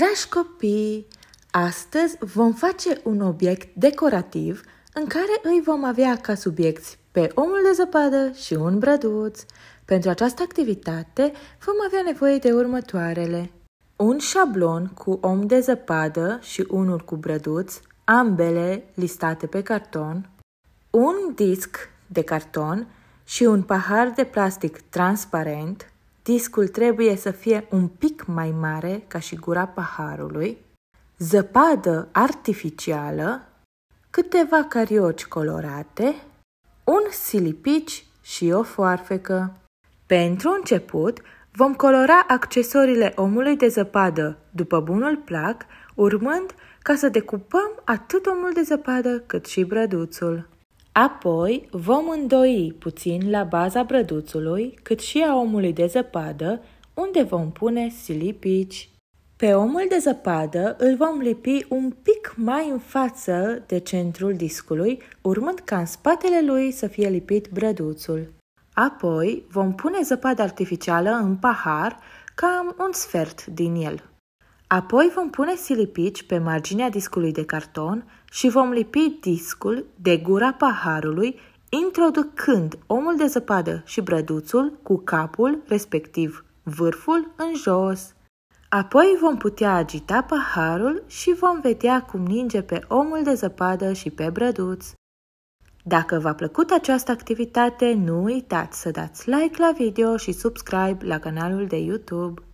Dragi copii, astăzi vom face un obiect decorativ în care îi vom avea ca subiecti pe omul de zăpadă și un brăduț. Pentru această activitate vom avea nevoie de următoarele. Un șablon cu om de zăpadă și unul cu brăduț, ambele listate pe carton. Un disc de carton și un pahar de plastic transparent. Discul trebuie să fie un pic mai mare ca și gura paharului, zăpadă artificială, câteva carioci colorate, un silipici și o foarfecă. Pentru început, vom colora accesoriile omului de zăpadă după bunul plac, urmând ca să decupăm atât omul de zăpadă cât și brăduțul. Apoi vom îndoi puțin la baza brăduțului, cât și a omului de zăpadă, unde vom pune silipici. Pe omul de zăpadă îl vom lipi un pic mai în față de centrul discului, urmând ca în spatele lui să fie lipit brăduțul. Apoi vom pune zăpadă artificială în pahar, cam un sfert din el. Apoi vom pune silipici pe marginea discului de carton și vom lipi discul de gura paharului, introducând omul de zăpadă și brăduțul cu capul, respectiv vârful, în jos. Apoi vom putea agita paharul și vom vedea cum ninge pe omul de zăpadă și pe brăduț. Dacă v-a plăcut această activitate, nu uitați să dați like la video și subscribe la canalul de YouTube.